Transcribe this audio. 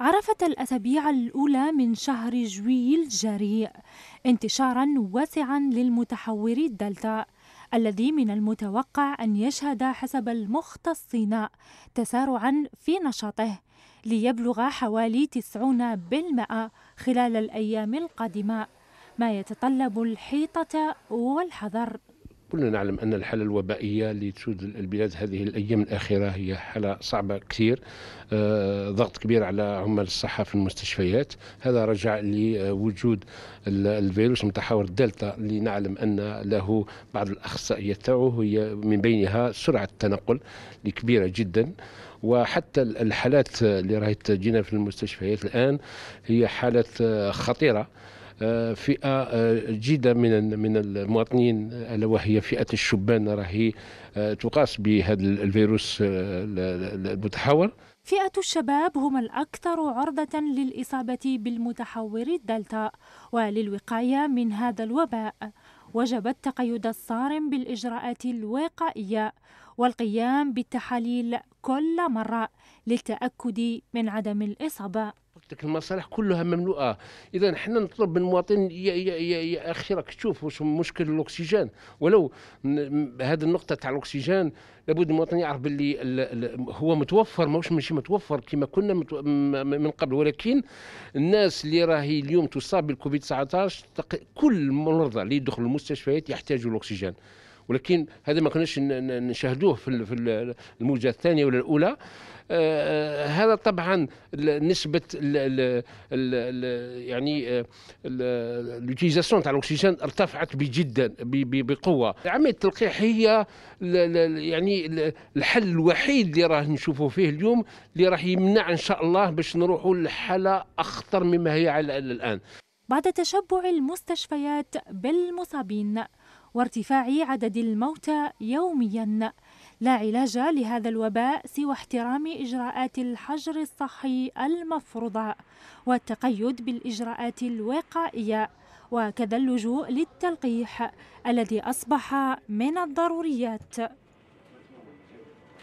عرفت الأسابيع الأولى من شهر جويل جريء انتشارا واسعا للمتحوري الدلتا الذي من المتوقع أن يشهد حسب المختصين تسارعا في نشاطه ليبلغ حوالي 90% خلال الأيام القادمة ما يتطلب الحيطة والحذر كلنا نعلم أن الحالة الوبائية اللي تسود البلاد هذه الأيام الأخيرة هي حالة صعبة كثير آه، ضغط كبير على عمال الصحة في المستشفيات هذا رجع لوجود الفيروس متحور الدلتا اللي نعلم أن له بعض الأخصائيات تاعه هي من بينها سرعة التنقل الكبيره جدا وحتى الحالات اللي راهي تجينا في المستشفيات الآن هي حالة آه، خطيرة آه، فئه آه، جيده من من المواطنين الا وهي فئه الشبان راهي آه، تقاس بهذا الفيروس المتحور فئة الشباب هم الأكثر عرضة للإصابة بالمتحور الدلتا وللوقاية من هذا الوباء وجب التقيد الصارم بالإجراءات الوقائية والقيام بالتحاليل كل مرة للتأكد من عدم الإصابة تلك المصالح كلها مملوءه اذا حنا نطلب من المواطن يا يا يا, يا اخي راك تشوف واش مشكل الاكسجين ولو هذه النقطه تاع الاكسجين لابد المواطن يعرف باللي هو متوفر ماهوش ماشي متوفر كما كنا متو من قبل ولكن الناس اللي راهي اليوم تصاب بالكوفيد 19 كل المرضى اللي يدخلوا المستشفيات يحتاجوا الاكسجين ولكن هذا ما كناش نشاهدوه في الموجه الثانيه ولا الاولى آه, آه، هذا طبعا نسبه الـ الـ يعني آه، لوتيزاسيون تاع الاكسجين ارتفعت بجدا بقوه عمليه التلقيح هي يعني الحل الوحيد اللي راه نشوفوا فيه اليوم اللي راح يمنع ان شاء الله باش نروحوا لحاله اخطر مما هي على الان بعد تشبع المستشفيات بالمصابين وارتفاع عدد الموتى يوميا لا علاج لهذا الوباء سوى احترام اجراءات الحجر الصحي المفروضه والتقيد بالاجراءات الوقائيه وكذا اللجوء للتلقيح الذي اصبح من الضروريات